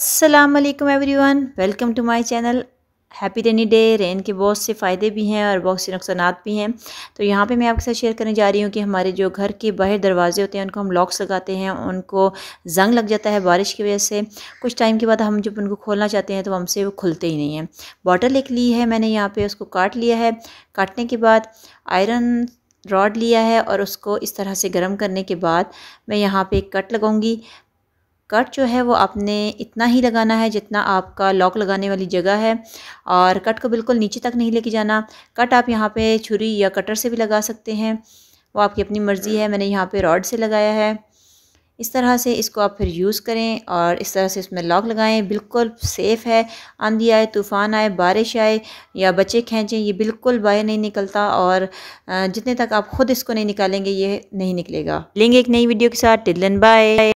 असलम वन welcome to my channel happy rainy day rain के बहुत से फ़ायदे भी हैं और बहुत से नुकसान भी हैं तो यहाँ पे मैं आपके साथ शेयर करने जा रही हूँ कि हमारे जो घर के बाहर दरवाजे होते हैं उनको हम लॉक्स लगाते हैं उनको जंग लग जाता है बारिश की वजह से कुछ टाइम के बाद हम जब उनको खोलना चाहते हैं तो हमसे वो खुलते ही नहीं हैं बॉटल एक ली है मैंने यहाँ पर उसको काट लिया है काटने के बाद आयरन रॉड लिया है और उसको इस तरह से गर्म करने के बाद मैं यहाँ पे कट लगाऊंगी कट जो है वो आपने इतना ही लगाना है जितना आपका लॉक लगाने वाली जगह है और कट को बिल्कुल नीचे तक नहीं लेके जाना कट आप यहाँ पे छुरी या कटर से भी लगा सकते हैं वो आपकी अपनी मर्ज़ी है मैंने यहाँ पे रॉड से लगाया है इस तरह से इसको आप फिर यूज़ करें और इस तरह से इसमें लॉक लगाएं बिल्कुल सेफ़ है आंधी आए तूफ़ान आए बारिश आए या बच्चे खींचें ये बिल्कुल बाहर नहीं निकलता और जितने तक आप ख़ुद इसको नहीं निकालेंगे ये नहीं निकलेगा लेंगे एक नई वीडियो के साथ टिलन बाय